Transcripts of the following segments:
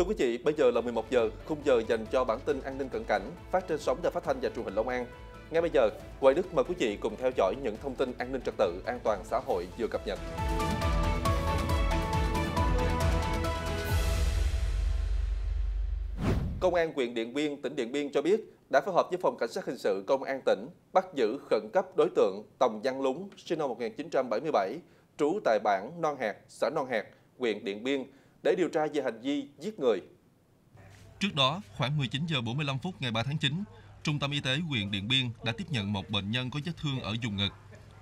Thưa quý vị, bây giờ là 11 giờ, khung giờ dành cho bản tin an ninh cận cảnh phát trên sóng đài phát thanh và truyền hình Long An. Ngay bây giờ, Hoài Đức mời quý vị cùng theo dõi những thông tin an ninh trật tự, an toàn xã hội vừa cập nhật. Công an huyện Điện Biên, tỉnh Điện Biên cho biết đã phối hợp với Phòng Cảnh sát Hình sự Công an tỉnh bắt giữ khẩn cấp đối tượng Tòng Văn Lúng, sinh năm 1977, trú tại bản Non Hạt, xã Non Hạt, huyện Điện Biên, để điều tra về hành vi giết người. Trước đó, khoảng 19 giờ 45 phút ngày 3 tháng 9, Trung tâm Y tế huyện Điện Biên đã tiếp nhận một bệnh nhân có vết thương ở vùng ngực,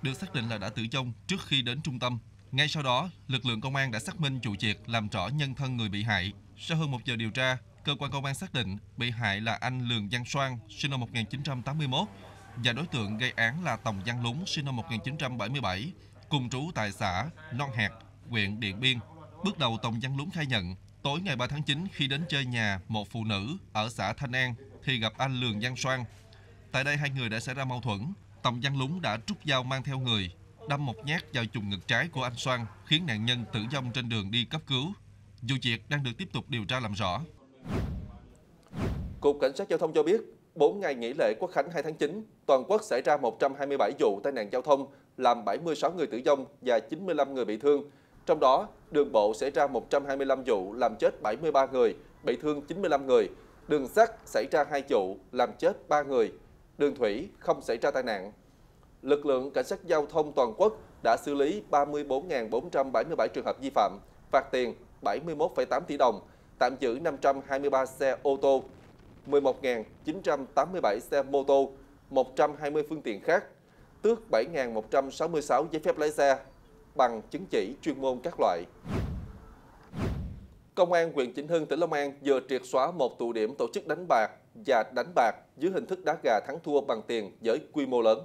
được xác định là đã tử vong trước khi đến trung tâm. Ngay sau đó, lực lượng công an đã xác minh chủ triệt làm rõ nhân thân người bị hại. Sau hơn một giờ điều tra, cơ quan công an xác định bị hại là anh Lường Văn Soan, sinh năm 1981, và đối tượng gây án là Tòng Văn Lúng, sinh năm 1977, cùng trú tại xã Non Hẹt, huyện Điện Biên, Bước đầu Tòng Văn Lúng khai nhận, tối ngày 3 tháng 9 khi đến chơi nhà một phụ nữ ở xã Thanh An thì gặp anh Lường Văn Soan. Tại đây hai người đã xảy ra mâu thuẫn. Tòng Văn Lúng đã rút dao mang theo người, đâm một nhát vào chùm ngực trái của anh Soan khiến nạn nhân tử vong trên đường đi cấp cứu. Vụ việc đang được tiếp tục điều tra làm rõ. Cục Cảnh sát Giao thông cho biết, 4 ngày nghỉ lễ Quốc Khánh 2 tháng 9, toàn quốc xảy ra 127 vụ tai nạn giao thông, làm 76 người tử vong và 95 người bị thương, trong đó, đường bộ xảy ra 125 vụ làm chết 73 người, bị thương 95 người. Đường sắt xảy ra 2 vụ làm chết 3 người. Đường thủy không xảy ra tai nạn. Lực lượng cảnh sát giao thông toàn quốc đã xử lý 34.477 trường hợp vi phạm, phạt tiền 71,8 tỷ đồng, tạm giữ 523 xe ô tô, 11.987 xe mô tô, 120 phương tiện khác, tước 7.166 giấy phép lái xe, bằng chứng chỉ chuyên môn các loại. Công an huyện Chỉnh Hưng, tỉnh Long An vừa triệt xóa một tụ điểm tổ chức đánh bạc và đánh bạc dưới hình thức đá gà thắng thua bằng tiền với quy mô lớn.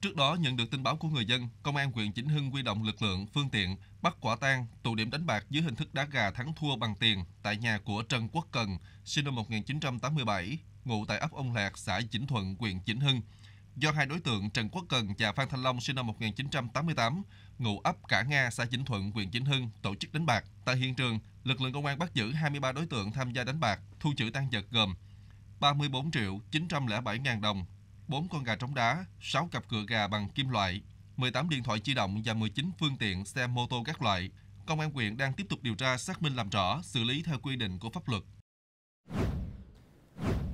Trước đó nhận được tin báo của người dân, công an huyện Chỉnh Hưng quy động lực lượng, phương tiện bắt quả tang tụ điểm đánh bạc dưới hình thức đá gà thắng thua bằng tiền tại nhà của Trần Quốc Cần, sinh năm 1987, ngụ tại ấp Ông Lạc, xã Chỉnh Thuận, huyện Chỉnh Hưng do hai đối tượng Trần Quốc Cần và Phan Thanh Long sinh năm 1988, ngụ ấp Cả Nga, xã Vĩnh Thuận, huyện Vĩnh Hưng tổ chức đánh bạc. Tại hiện trường, lực lượng công an bắt giữ 23 đối tượng tham gia đánh bạc, thu giữ tăng vật gồm 34 triệu 907 ngàn đồng, 4 con gà trống đá, 6 cặp cựa gà bằng kim loại, 18 điện thoại di động và 19 phương tiện xe mô tô các loại. Công an huyện đang tiếp tục điều tra xác minh làm rõ, xử lý theo quy định của pháp luật.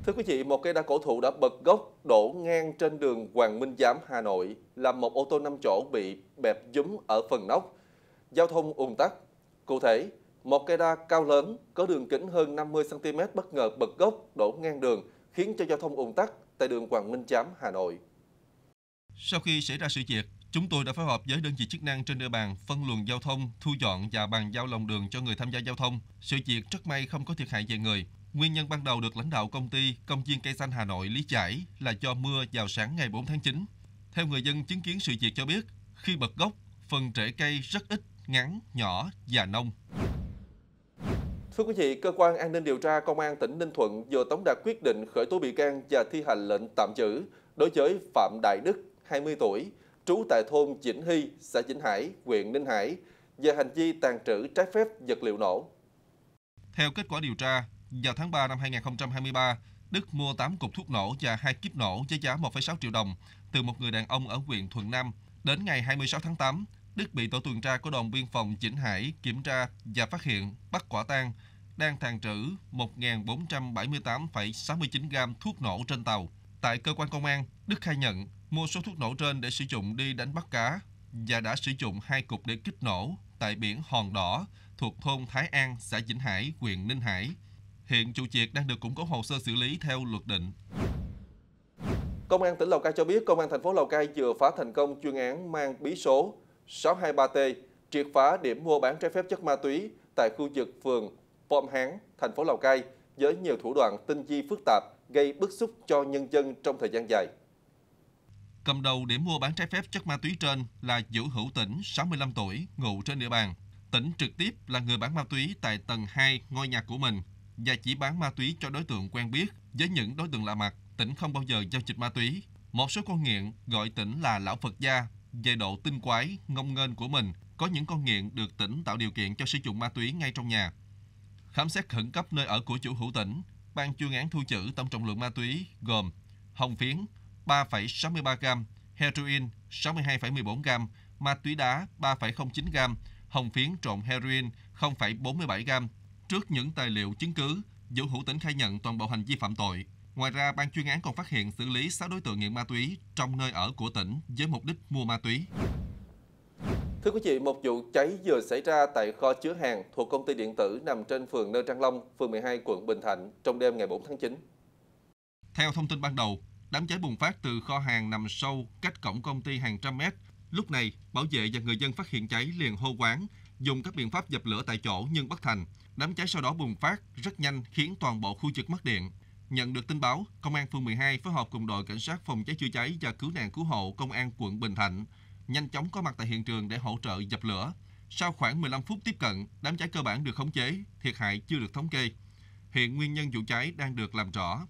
Thưa quý vị, một cây đa cổ thụ đã bật gốc đổ ngang trên đường Hoàng Minh Giám, Hà Nội, làm một ô tô 5 chỗ bị bẹp dúm ở phần nóc. Giao thông ùn tắc. Cụ thể, một cây đa cao lớn có đường kính hơn 50cm bất ngờ bật gốc đổ ngang đường, khiến cho giao thông ùn tắc tại đường Hoàng Minh Giám, Hà Nội. Sau khi xảy ra sự việc, chúng tôi đã phối hợp với đơn vị chức năng trên địa bàn phân luồng giao thông, thu dọn và bàn giao lòng đường cho người tham gia giao thông. Sự việc rất may không có thiệt hại về người. Nguyên nhân ban đầu được lãnh đạo công ty Công viên Cây Xanh Hà Nội lý giải là do mưa vào sáng ngày 4 tháng 9. Theo người dân chứng kiến sự việc cho biết, khi bật gốc, phần rễ cây rất ít, ngắn, nhỏ và nông. Thưa quý vị, cơ quan an ninh điều tra công an tỉnh Ninh Thuận vừa tống đạt quyết định khởi tố bị can và thi hành lệnh tạm giữ đối với Phạm Đại Đức, 20 tuổi, trú tại thôn Vĩnh Hy, xã Vĩnh Hải, huyện Ninh Hải về hành vi tàn trữ trái phép vật liệu nổ. Theo kết quả điều tra, vào tháng 3 năm 2023, Đức mua 8 cục thuốc nổ và 2 kíp nổ với giá 1,6 triệu đồng từ một người đàn ông ở huyện Thuận Nam. Đến ngày 26 tháng 8, Đức bị tổ tuần tra của đồn biên phòng Chỉnh Hải kiểm tra và phát hiện bắt quả tang đang tàn trữ 1.478,69 gram thuốc nổ trên tàu. Tại cơ quan công an, Đức khai nhận mua số thuốc nổ trên để sử dụng đi đánh bắt cá và đã sử dụng hai cục để kích nổ tại biển Hòn Đỏ thuộc thôn Thái An, xã Vĩnh Hải, huyện Ninh Hải. Hiện chủ việc đang được củng cố hồ sơ xử lý theo luật định. Công an tỉnh Lào Cai cho biết công an thành phố Lào Cai vừa phá thành công chuyên án mang bí số 623T triệt phá điểm mua bán trái phép chất ma túy tại khu vực phường Pom Hán, thành phố Lào Cai với nhiều thủ đoạn tinh vi phức tạp gây bức xúc cho nhân dân trong thời gian dài. Cầm đầu điểm mua bán trái phép chất ma túy trên là Vũ Hữu Tỉnh, 65 tuổi, ngụ trên địa bàn. Tỉnh trực tiếp là người bán ma túy tại tầng 2 ngôi nhà của mình và chỉ bán ma túy cho đối tượng quen biết. Với những đối tượng lạ mặt, tỉnh không bao giờ giao dịch ma túy. Một số con nghiện gọi tỉnh là lão Phật gia về độ tinh quái, ngông nghênh của mình. Có những con nghiện được tỉnh tạo điều kiện cho sử dụng ma túy ngay trong nhà. Khám xét khẩn cấp nơi ở của chủ hữu tỉnh, ban chuyên án thu giữ tổng trọng lượng ma túy gồm hồng phiến 3,63 gram, heroin 62,14 gram, ma túy đá 3,09 gram, hồng phiến trộn heroin 0,47 gram, Trước những tài liệu chứng cứ, Vũ Hữu Tĩnh khai nhận toàn bộ hành vi phạm tội. Ngoài ra, ban chuyên án còn phát hiện xử lý 6 đối tượng nghiện ma túy trong nơi ở của tỉnh với mục đích mua ma túy. Thưa quý vị, một vụ cháy vừa xảy ra tại kho chứa hàng thuộc công ty điện tử nằm trên phường Nơ Trang Long, phường 12, quận Bình Thạnh trong đêm ngày 4 tháng 9. Theo thông tin ban đầu, đám cháy bùng phát từ kho hàng nằm sâu cách cổng công ty hàng trăm mét. Lúc này, bảo vệ và người dân phát hiện cháy liền hô quán, dùng các biện pháp dập lửa tại chỗ nhưng bất thành. Đám cháy sau đó bùng phát rất nhanh khiến toàn bộ khu vực mất điện. Nhận được tin báo, Công an phường 12 phối hợp cùng đội cảnh sát phòng cháy chữa cháy và cứu nạn cứu hộ Công an quận Bình Thạnh nhanh chóng có mặt tại hiện trường để hỗ trợ dập lửa. Sau khoảng 15 phút tiếp cận, đám cháy cơ bản được khống chế, thiệt hại chưa được thống kê. Hiện nguyên nhân vụ cháy đang được làm rõ.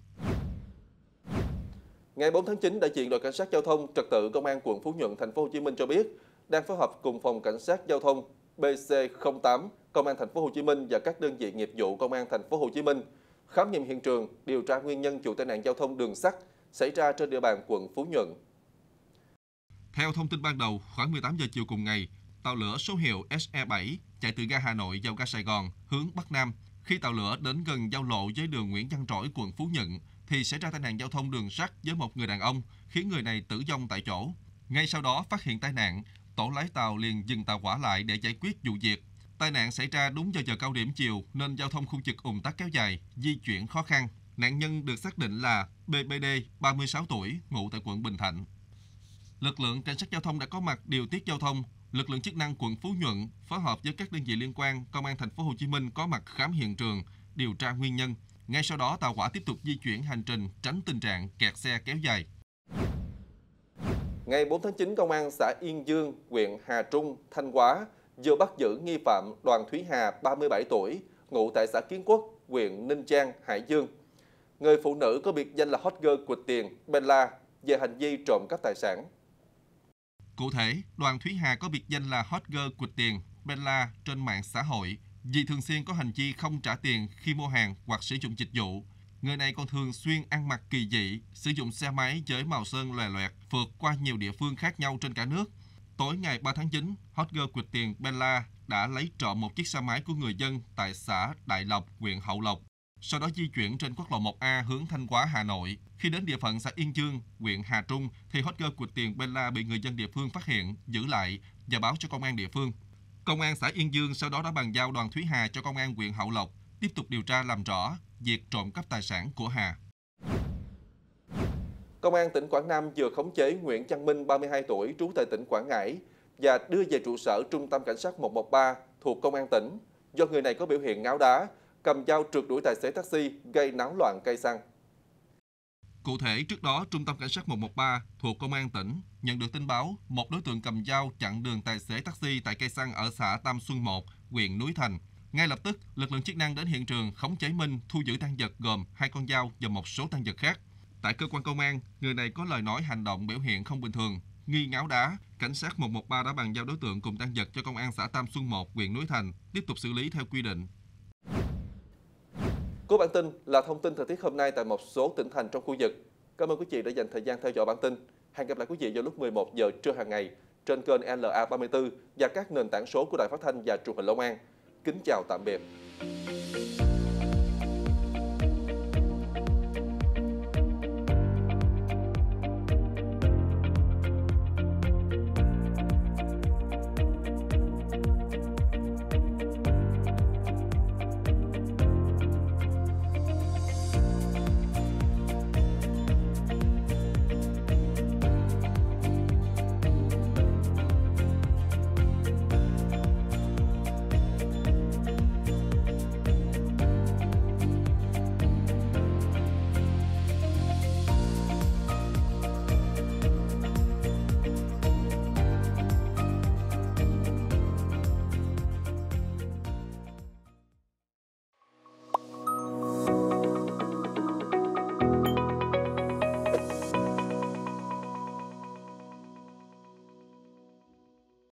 Ngày 4 tháng 9, đại diện đội cảnh sát giao thông trật tự công an quận Phú Nhuận thành phố Hồ Chí Minh cho biết đang phối hợp cùng phòng cảnh sát giao thông BC08, Công an thành phố Hồ Chí Minh và các đơn vị nghiệp vụ Công an thành phố Hồ Chí Minh khám nghiệm hiện trường, điều tra nguyên nhân vụ tai nạn giao thông đường sắt xảy ra trên địa bàn quận Phú Nhuận. Theo thông tin ban đầu, khoảng 18 giờ chiều cùng ngày, tàu lửa số hiệu SE7 chạy từ ga Hà Nội vào ga Sài Gòn hướng Bắc Nam. Khi tàu lửa đến gần giao lộ với đường Nguyễn Văn Trỗi, quận Phú Nhuận, thì xảy ra tai nạn giao thông đường sắt với một người đàn ông, khiến người này tử vong tại chỗ. Ngay sau đó phát hiện tai nạn, tổ lái tàu liền dừng tàu quả lại để giải quyết vụ việc. Tai nạn xảy ra đúng vào giờ cao điểm chiều nên giao thông khu vực ùn tắc kéo dài, di chuyển khó khăn. Nạn nhân được xác định là BBD, 36 tuổi, ngụ tại quận Bình Thạnh. Lực lượng cảnh sát giao thông đã có mặt điều tiết giao thông. Lực lượng chức năng quận Phú Nhuận phối hợp với các đơn vị liên quan, công an thành phố Hồ Chí Minh có mặt khám hiện trường, điều tra nguyên nhân. Ngay sau đó tàu quả tiếp tục di chuyển hành trình tránh tình trạng kẹt xe kéo dài. Ngày 4 tháng 9, Công an xã Yên Dương, huyện Hà Trung, Thanh Hóa vừa bắt giữ nghi phạm Đoàn Thúy Hà, 37 tuổi, ngụ tại xã Kiến Quốc, huyện Ninh Trang, Hải Dương. Người phụ nữ có biệt danh là hot girl quỵt tiền, Bella, về hành vi trộm cắp tài sản. Cụ thể, Đoàn Thúy Hà có biệt danh là hot girl quỵt tiền, Bella trên mạng xã hội vì thường xuyên có hành vi không trả tiền khi mua hàng hoặc sử dụng dịch vụ Người này còn thường xuyên ăn mặc kỳ dị, sử dụng xe máy với màu sơn lòe loẹt, vượt qua nhiều địa phương khác nhau trên cả nước. Tối ngày 3 tháng 9, hot girl quyệt tiền Bella đã lấy trộm một chiếc xe máy của người dân tại xã Đại Lộc, huyện Hậu Lộc, sau đó di chuyển trên quốc lộ 1A hướng Thanh Hóa, Hà Nội. Khi đến địa phận xã Yên Dương, huyện Hà Trung, thì hot girl quyệt tiền Bella bị người dân địa phương phát hiện, giữ lại và báo cho công an địa phương. Công an xã Yên Dương sau đó đã bàn giao đoàn Thúy Hà cho công an huyện Hậu Lộc tiếp tục điều tra làm rõ việc trộm cắp tài sản của Hà. Công an tỉnh Quảng Nam vừa khống chế Nguyễn Văn Minh, 32 tuổi, trú tại tỉnh Quảng Ngãi và đưa về trụ sở Trung tâm Cảnh sát 113 thuộc Công an tỉnh do người này có biểu hiện ngáo đá, cầm dao trượt đuổi tài xế taxi gây náo loạn cây xăng. Cụ thể, trước đó, Trung tâm Cảnh sát 113 thuộc Công an tỉnh nhận được tin báo một đối tượng cầm dao chặn đường tài xế taxi tại cây xăng ở xã Tam Xuân 1, huyện Núi Thành – ngay lập tức, lực lượng chức năng đến hiện trường khống chế Minh thu giữ tăng vật gồm hai con dao và một số tăng vật khác. Tại cơ quan công an, người này có lời nói hành động biểu hiện không bình thường, nghi ngáo đá. Cảnh sát 113 đã bàn giao đối tượng cùng tăng vật cho công an xã Tam Xuân 1, huyện Núi Thành tiếp tục xử lý theo quy định. Cuối bản tin là thông tin thời tiết hôm nay tại một số tỉnh thành trong khu vực. Cảm ơn quý vị đã dành thời gian theo dõi bản tin. Hẹn gặp lại quý vị vào lúc 11 giờ trưa hàng ngày trên kênh LA34 và các nền tảng số của Đài Phát thanh và Truyền hình Long An. Kính chào tạm biệt.